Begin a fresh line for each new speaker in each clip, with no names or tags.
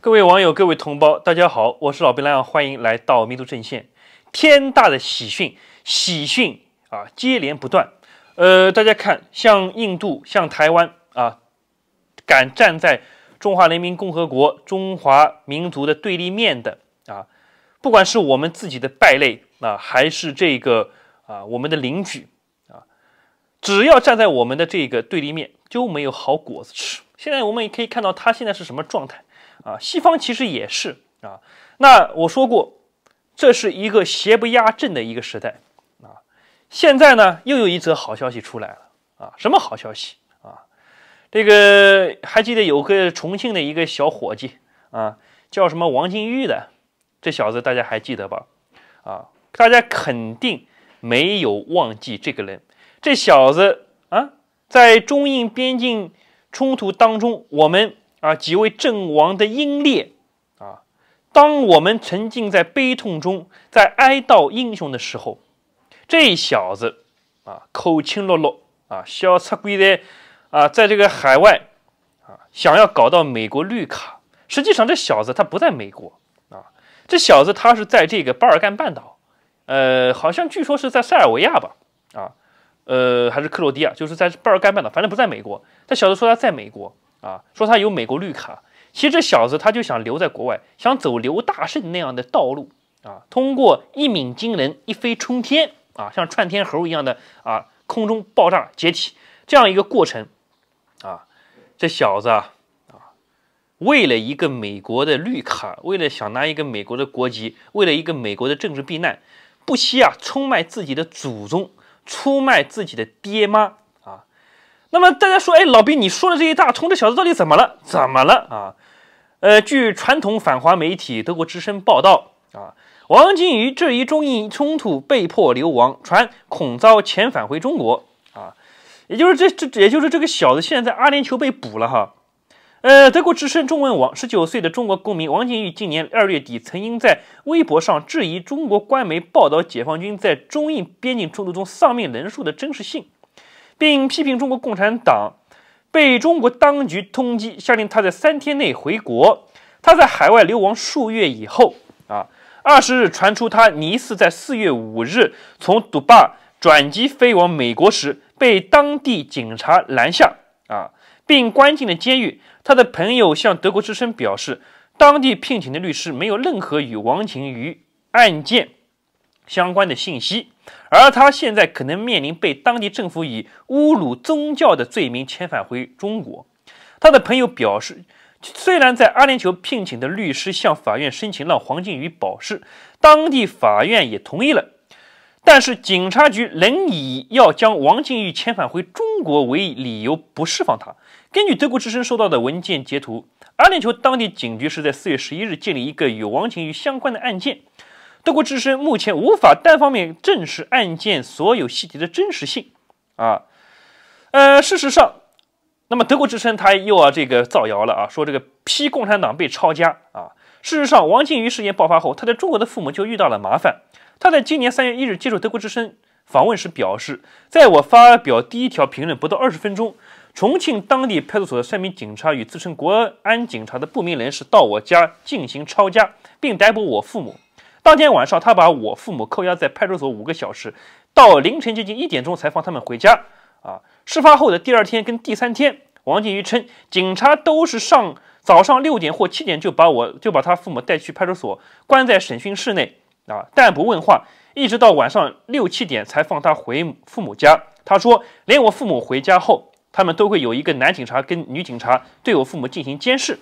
各位网友，各位同胞，大家好，我是老兵狼，欢迎来到民族阵线。天大的喜讯，喜讯啊，接连不断。呃，大家看，像印度，像台湾啊，敢站在中华人民共和国、中华民族的对立面的啊，不管是我们自己的败类啊，还是这个啊我们的邻居啊，只要站在我们的这个对立面，就没有好果子吃。现在我们也可以看到，他现在是什么状态。啊，西方其实也是啊。那我说过，这是一个邪不压正的一个时代啊。现在呢，又有一则好消息出来了啊。什么好消息啊？这个还记得有个重庆的一个小伙计啊，叫什么王金玉的，这小子大家还记得吧？啊，大家肯定没有忘记这个人。这小子啊，在中印边境冲突当中，我们。啊，几位阵亡的英烈啊！当我们沉浸在悲痛中，在哀悼英雄的时候，这小子啊，口清落落啊，小赤柜的啊，在这个海外啊，想要搞到美国绿卡。实际上，这小子他不在美国啊，这小子他是在这个巴尔干半岛，呃，好像据说是在塞尔维亚吧啊，呃，还是克罗地亚，就是在巴尔干半岛，反正不在美国。他小子说他在美国。啊，说他有美国绿卡，其实这小子他就想留在国外，想走刘大圣那样的道路啊，通过一鸣惊人、一飞冲天啊，像窜天猴一样的啊，空中爆炸解体这样一个过程啊，这小子啊，为了一个美国的绿卡，为了想拿一个美国的国籍，为了一个美国的政治避难，不惜啊出卖自己的祖宗，出卖自己的爹妈。那么大家说，哎，老兵，你说的这一大通这小子到底怎么了？怎么了啊？呃，据传统反华媒体德国之声报道啊，王金宇质疑中印冲突被迫流亡，传恐遭遣返回中国啊，也就是这这，也就是这个小子现在在阿联酋被捕了哈。呃，德国之声中文网，十九岁的中国公民王金宇，今年二月底曾经在微博上质疑中国官媒报道解放军在中印边境冲突中丧命人数的真实性。并批评中国共产党被中国当局通缉，下令他在三天内回国。他在海外流亡数月以后，啊，二十日传出他疑似在四月五日从杜巴转机飞往美国时被当地警察拦下，啊，并关进了监狱。他的朋友向德国之声表示，当地聘请的律师没有任何与王廷瑜案件相关的信息。而他现在可能面临被当地政府以侮辱宗教的罪名遣返回中国。他的朋友表示，虽然在阿联酋聘请的律师向法院申请让黄靖宇保释，当地法院也同意了，但是警察局仍以要将王靖宇遣返回中国为理由不释放他。根据德国之声收到的文件截图，阿联酋当地警局是在四月十一日建立一个与王靖宇相关的案件。德国之声目前无法单方面证实案件所有细节的真实性啊，呃，事实上，那么德国之声他又要这个造谣了啊，说这个批共产党被抄家啊。事实上，王靖宇事件爆发后，他在中国的父母就遇到了麻烦。他在今年三月一日接受德国之声访问时表示，在我发表第一条评论不到二十分钟，重庆当地派出所的三名警察与自称国安警察的不明人士到我家进行抄家，并逮捕我父母。当天晚上，他把我父母扣押在派出所五个小时，到凌晨接近一点钟才放他们回家。啊，事发后的第二天跟第三天，王建宇称警察都是上早上六点或七点就把我就把他父母带去派出所，关在审讯室内啊，但不问话，一直到晚上六七点才放他回父母家。他说，连我父母回家后，他们都会有一个男警察跟女警察对我父母进行监视。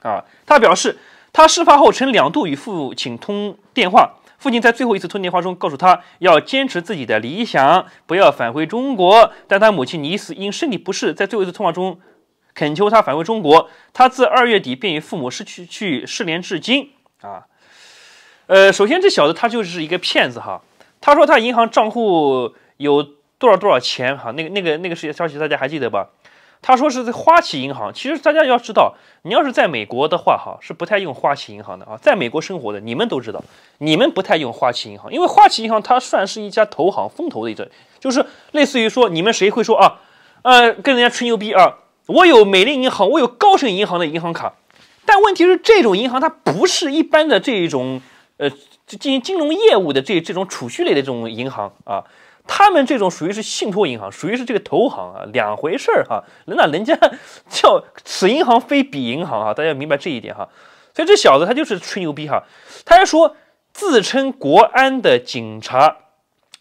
啊，他表示。他事发后曾两度与父亲通电话，父亲在最后一次通电话中告诉他要坚持自己的理想，不要返回中国。但他母亲尼斯因身体不适，在最后一次通话中恳求他返回中国。他自二月底便与父母失去去失联至今。啊，呃，首先这小子他就是一个骗子哈，他说他银行账户有多少多少钱哈，那个那个那个事情消息大家还记得吧？他说是在花旗银行，其实大家要知道，你要是在美国的话，哈，是不太用花旗银行的啊。在美国生活的你们都知道，你们不太用花旗银行，因为花旗银行它算是一家投行、风投的一个，就是类似于说，你们谁会说啊？呃，跟人家吹牛逼啊？我有美林银行，我有高盛银行的银行卡，但问题是这种银行它不是一般的这种，呃，进行金融业务的这这种储蓄类的这种银行啊。他们这种属于是信托银行，属于是这个投行啊，两回事儿哈。那人家叫此银行非彼银行啊，大家要明白这一点哈。所以这小子他就是吹牛逼哈，他还说自称国安的警察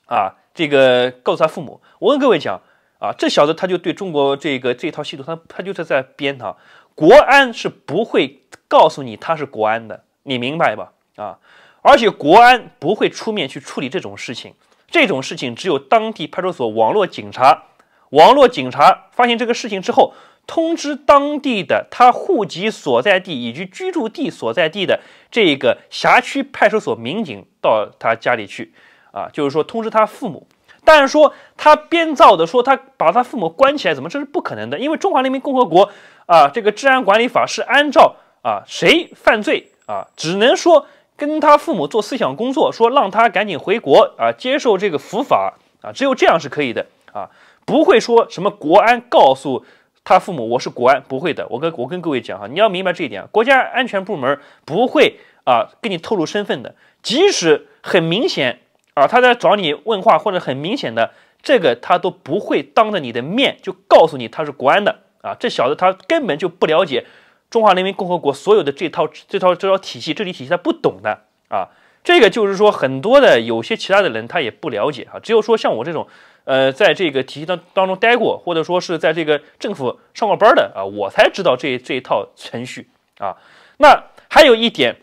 啊，这个告诉他父母。我跟各位讲啊，这小子他就对中国这个这套系统，他他就是在编他，国安是不会告诉你他是国安的，你明白吧？啊，而且国安不会出面去处理这种事情。这种事情只有当地派出所网络警察，网络警察发现这个事情之后，通知当地的他户籍所在地以及居住地所在地的这个辖区派出所民警到他家里去，啊，就是说通知他父母。但是说他编造的，说他把他父母关起来，怎么这是不可能的？因为《中华人民共和国》啊，这个治安管理法是按照啊谁犯罪啊，只能说。跟他父母做思想工作，说让他赶紧回国啊，接受这个伏法啊，只有这样是可以的啊，不会说什么国安告诉他父母我是国安，不会的。我跟我跟各位讲哈，你要明白这一点国家安全部门不会啊跟你透露身份的，即使很明显啊他在找你问话或者很明显的这个他都不会当着你的面就告诉你他是国安的啊，这小子他根本就不了解。中华人民共和国所有的这套这套这套体系治理体系，他不懂的啊。这个就是说，很多的有些其他的人他也不了解啊。只有说像我这种，呃，在这个体系当当中待过，或者说是在这个政府上过班的啊，我才知道这这一套程序啊。那还有一点，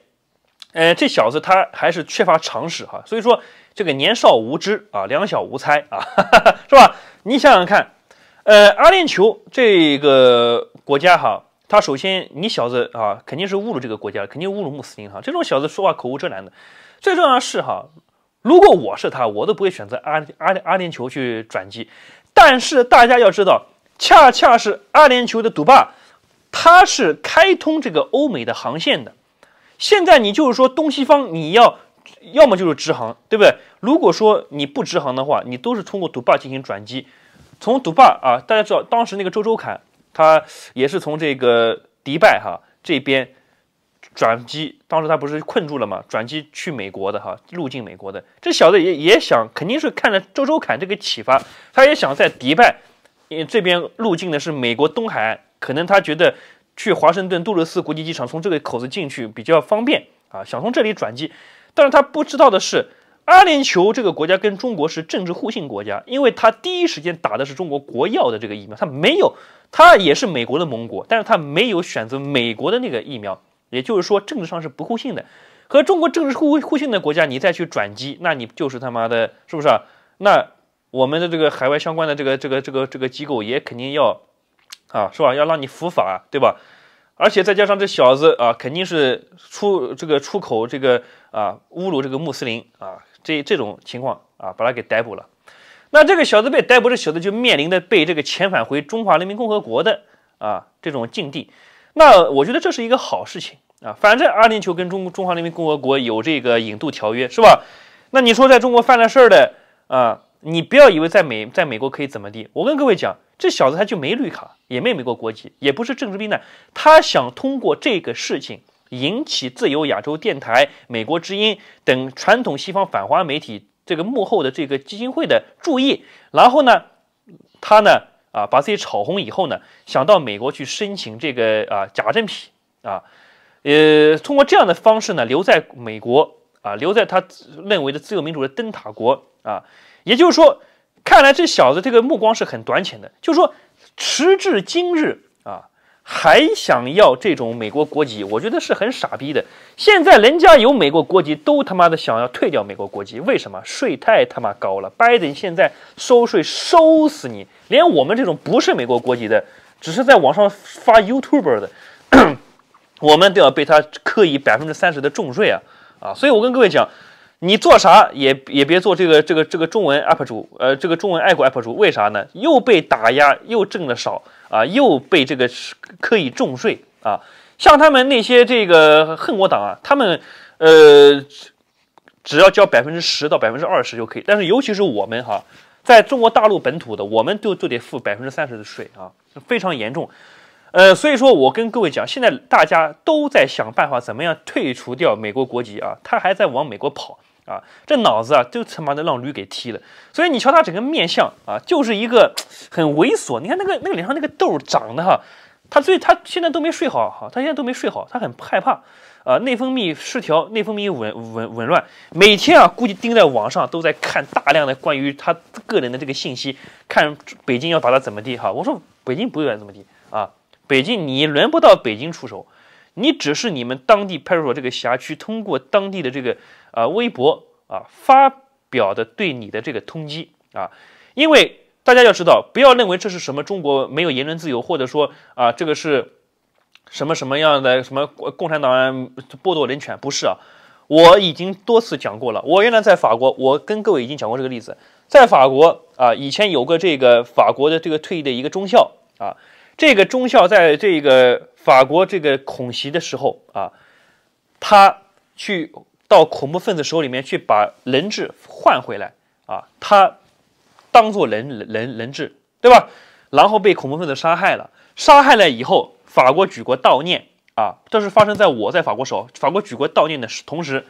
呃，这小子他还是缺乏常识哈。所以说这个年少无知啊，两小无猜啊，是吧？你想想看，呃，阿联酋这个国家哈。他首先，你小子啊，肯定是侮辱这个国家，肯定侮辱穆斯林哈。这种小子说话口无遮拦的。最重要的是哈，如果我是他，我都不会选择阿阿阿联酋去转机。但是大家要知道，恰恰是阿联酋的赌霸，他是开通这个欧美的航线的。现在你就是说东西方，你要要么就是直航，对不对？如果说你不直航的话，你都是通过赌霸进行转机。从赌霸啊，大家知道当时那个周周凯。他也是从这个迪拜哈这边转机，当时他不是困住了嘛？转机去美国的哈，入境美国的这小子也也想，肯定是看了周周侃这个启发，他也想在迪拜，因为这边入境的是美国东海岸，可能他觉得去华盛顿杜勒斯国际机场从这个口子进去比较方便啊，想从这里转机，但是他不知道的是，阿联酋这个国家跟中国是政治互信国家，因为他第一时间打的是中国国药的这个疫苗，他没有。他也是美国的盟国，但是他没有选择美国的那个疫苗，也就是说政治上是不互信的。和中国政治互互信的国家，你再去转机，那你就是他妈的，是不是啊？那我们的这个海外相关的这个这个这个这个机构也肯定要，啊，是吧？要让你伏法，对吧？而且再加上这小子啊，肯定是出这个出口这个啊，侮辱这个穆斯林啊，这这种情况啊，把他给逮捕了。那这个小子被逮捕，这小子就面临着被这个遣返回中华人民共和国的啊这种境地。那我觉得这是一个好事情啊，反正阿联酋跟中中华人民共和国有这个引渡条约，是吧？那你说在中国犯了事儿的啊，你不要以为在美在美国可以怎么地。我跟各位讲，这小子他就没绿卡，也没美国国籍，也不是政治避难，他想通过这个事情引起自由亚洲电台、美国之音等传统西方反华媒体。这个幕后的这个基金会的注意，然后呢，他呢啊把自己炒红以后呢，想到美国去申请这个啊假证品啊，呃，通过这样的方式呢留在美国啊，留在他认为的自由民主的灯塔国啊，也就是说，看来这小子这个目光是很短浅的，就是说，时至今日。还想要这种美国国籍，我觉得是很傻逼的。现在人家有美国国籍都他妈的想要退掉美国国籍，为什么？税太他妈高了。拜登现在收税收死你，连我们这种不是美国国籍的，只是在网上发 YouTube 的，我们都要被他刻意百分之三十的重税啊啊！所以我跟各位讲，你做啥也也别做这个这个这个中文 UP 主，呃，这个中文爱国 UP 主，为啥呢？又被打压，又挣得少。啊，又被这个刻意重税啊！像他们那些这个恨我党啊，他们呃，只要交百分之十到百分之二十就可以。但是，尤其是我们哈，在中国大陆本土的，我们都都得付百分之三十的税啊，非常严重。呃，所以说我跟各位讲，现在大家都在想办法怎么样退出掉美国国籍啊，他还在往美国跑。啊，这脑子啊，都他妈的让驴给踢了。所以你瞧他整个面相啊，就是一个很猥琐。你看那个那个脸上那个痘长得哈，他最他现在都没睡好哈，他现在都没睡好，他很害怕啊，内分泌失调，内分泌紊紊紊乱。每天啊，估计盯在网上都在看大量的关于他个人的这个信息，看北京要把他怎么地哈。我说北京不会怎么地啊，北京你轮不到北京出手。你只是你们当地派出所这个辖区通过当地的这个呃微博啊发表的对你的这个通缉啊，因为大家要知道，不要认为这是什么中国没有言论自由，或者说啊这个是什么什么样的什么共产党剥夺人权，不是啊，我已经多次讲过了。我原来在法国，我跟各位已经讲过这个例子，在法国啊以前有个这个法国的这个退役的一个中校啊。这个中校在这个法国这个恐袭的时候啊，他去到恐怖分子手里面去把人质换回来啊，他当做人人人质对吧？然后被恐怖分子杀害了。杀害了以后，法国举国悼念啊，这是发生在我在法国时候，法国举国悼念的同时，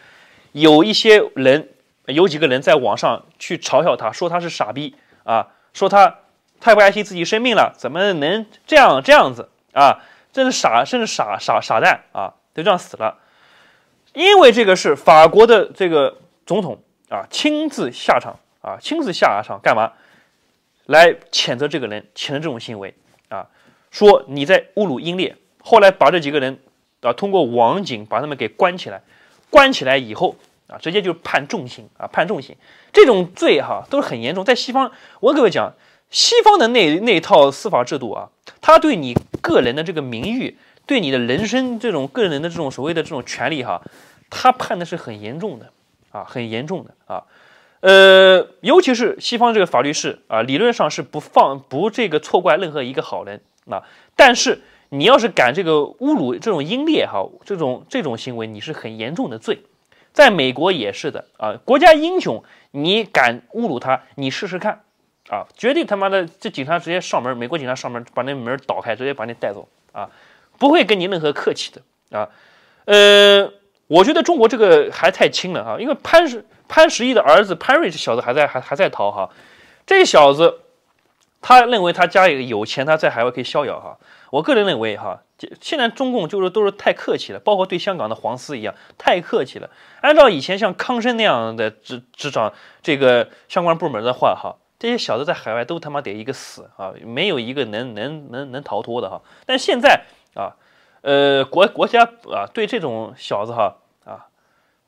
有一些人有几个人在网上去嘲笑他，说他是傻逼啊，说他。太不爱惜自己生命了，怎么能这样这样子啊？真是傻，甚至傻傻傻蛋啊！就这样死了，因为这个是法国的这个总统啊，亲自下场啊，亲自下场干嘛？来谴责这个人，谴责这种行为啊，说你在侮辱英烈。后来把这几个人啊，通过网警把他们给关起来，关起来以后啊，直接就判重刑啊，判重刑，这种罪哈都是很严重。在西方，我跟各位讲。西方的那那套司法制度啊，他对你个人的这个名誉，对你的人生这种个人的这种所谓的这种权利哈，他判的是很严重的啊，很严重的啊。呃，尤其是西方这个法律是啊，理论上是不放不这个错怪任何一个好人啊。但是你要是敢这个侮辱这种英烈哈，这种这种行为你是很严重的罪，在美国也是的啊，国家英雄你敢侮辱他，你试试看。啊，绝对他妈的！这警察直接上门，美国警察上门，把那门倒开，直接把你带走啊！不会跟你任何客气的啊。呃，我觉得中国这个还太轻了哈，因为潘石潘石屹的儿子潘瑞这小子还在还还在逃哈。这小子他认为他家里有钱，他在海外可以逍遥哈。我个人认为哈，现在中共就是都是太客气了，包括对香港的黄丝一样太客气了。按照以前像康生那样的执执掌这个相关部门的话哈。这些小子在海外都他妈得一个死啊，没有一个能能能能逃脱的哈。但现在啊，呃国国家啊对这种小子哈啊，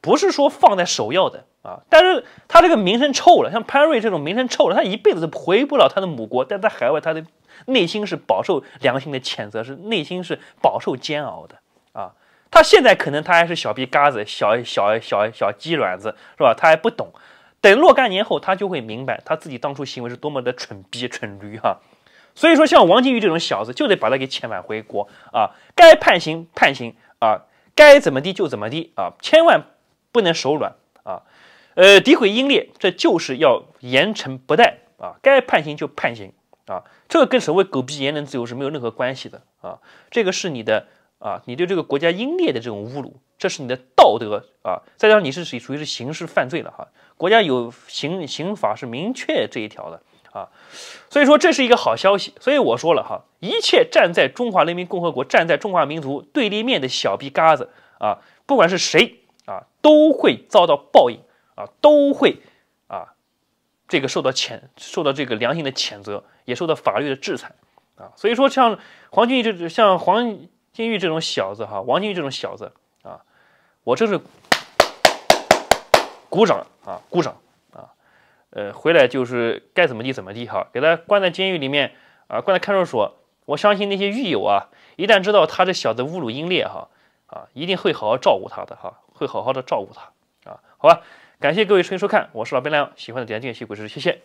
不是说放在首要的啊，但是他这个名声臭了，像潘瑞这种名声臭了，他一辈子都回不了他的母国，但在海外他的内心是饱受良心的谴责，是内心是饱受煎熬的啊。他现在可能他还是小屁嘎子，小小小小鸡卵子是吧？他还不懂。等若干年后，他就会明白他自己当初行为是多么的蠢逼、蠢驴哈。所以说，像王金玉这种小子，就得把他给遣返回国啊！该判刑判刑啊！该怎么地就怎么地啊！千万不能手软啊！呃，诋毁英烈，这就是要严惩不贷啊！该判刑就判刑啊！这个跟所谓狗屁言论自由是没有任何关系的啊！这个是你的。啊，你对这个国家英烈的这种侮辱，这是你的道德啊！再加上你是谁，属于是刑事犯罪了哈。国家有刑刑法是明确这一条的啊，所以说这是一个好消息。所以我说了哈，一切站在中华人民共和国、站在中华民族对立面的小逼嘎子啊，不管是谁啊，都会遭到报应啊，都会啊，这个受到谴，受到这个良心的谴责，也受到法律的制裁啊。所以说，像黄军一直像黄。监狱这种小子哈，王金玉这种小子啊，我这是鼓掌啊，鼓掌啊，呃，回来就是该怎么地怎么地哈，给他关在监狱里面啊，关在看守所，我相信那些狱友啊，一旦知道他这小子侮辱英烈哈，啊，一定会好好照顾他的哈，会好好的照顾他啊，好吧，感谢各位收听收看，我是老白亮，喜欢的点点订阅支持，谢谢。